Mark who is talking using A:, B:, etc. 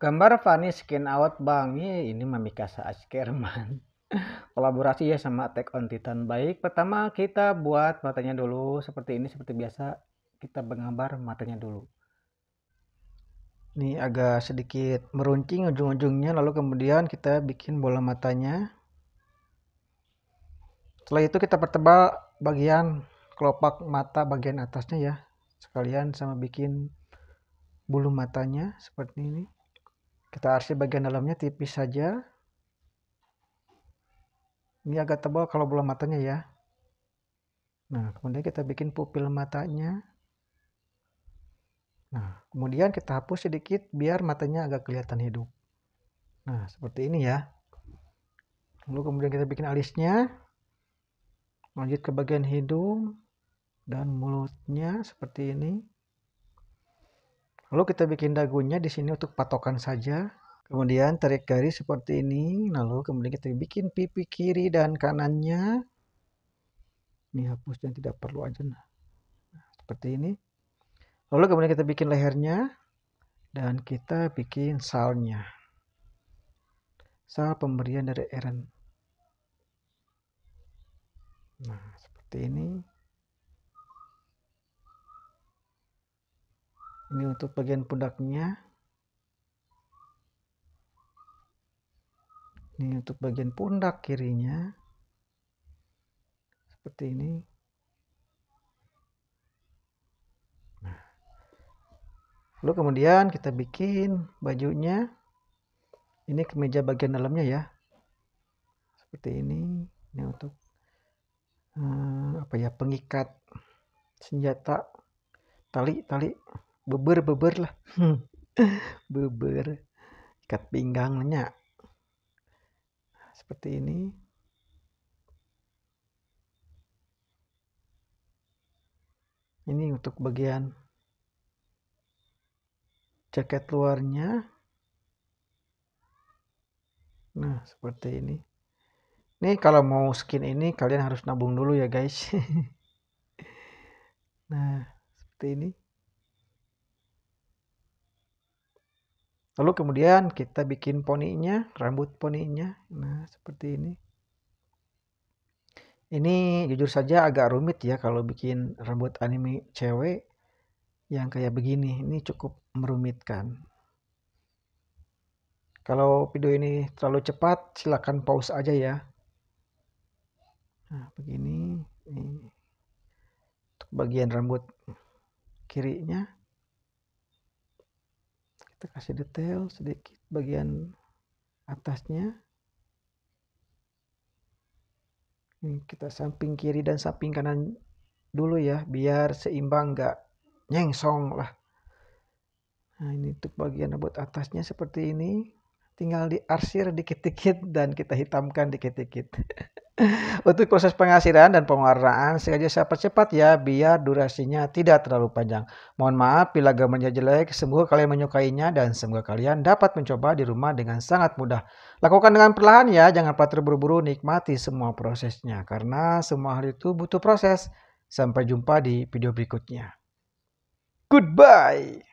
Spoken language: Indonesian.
A: Gambar Fanny Skin Out Bang. Ye, iya, ini Mamikasa Askerman. Kolaborasi ya sama Attack on Titan. Baik, pertama kita buat matanya dulu. Seperti ini, seperti biasa. Kita menggambar matanya dulu. Ini agak sedikit meruncing ujung-ujungnya. Lalu kemudian kita bikin bola matanya. Setelah itu kita pertebal bagian kelopak mata bagian atasnya ya. Sekalian sama bikin bulu matanya seperti ini kita arsir bagian dalamnya tipis saja ini agak tebal kalau bola matanya ya nah kemudian kita bikin pupil matanya nah kemudian kita hapus sedikit biar matanya agak kelihatan hidup nah seperti ini ya lalu kemudian kita bikin alisnya lanjut ke bagian hidung dan mulutnya seperti ini Lalu kita bikin dagunya di sini untuk patokan saja. Kemudian tarik garis seperti ini. Lalu kemudian kita bikin pipi kiri dan kanannya. Ini hapus yang tidak perlu aja. Nah, seperti ini. Lalu kemudian kita bikin lehernya. Dan kita bikin salnya. Sal pemberian dari Eren. Nah, seperti ini. ini untuk bagian pundaknya ini untuk bagian pundak kirinya seperti ini nah. lalu kemudian kita bikin bajunya ini kemeja bagian dalamnya ya seperti ini ini untuk hmm, apa ya pengikat senjata tali tali beber beber lah hmm. beber ikat pinggangnya seperti ini ini untuk bagian jaket luarnya nah seperti ini nih kalau mau skin ini kalian harus nabung dulu ya guys nah seperti ini Lalu kemudian kita bikin poninya, rambut poninya. Nah, seperti ini. Ini jujur saja agak rumit ya kalau bikin rambut anime cewek yang kayak begini. Ini cukup merumitkan. Kalau video ini terlalu cepat, silakan pause aja ya. Nah, begini. Ini bagian rambut kirinya kita kasih detail sedikit bagian atasnya ini kita samping kiri dan samping kanan dulu ya biar seimbang nggak nyengsong lah nah ini untuk bagian buat atasnya seperti ini tinggal diarsir dikit-dikit dan kita hitamkan dikit-dikit. Untuk proses pengasiran dan pewarnaan sengaja saya percepat ya biar durasinya tidak terlalu panjang. Mohon maaf bila gambarnya jelek, semoga kalian menyukainya dan semoga kalian dapat mencoba di rumah dengan sangat mudah. Lakukan dengan perlahan ya, jangan patut terburu-buru nikmati semua prosesnya karena semua hal itu butuh proses. Sampai jumpa di video berikutnya. Goodbye.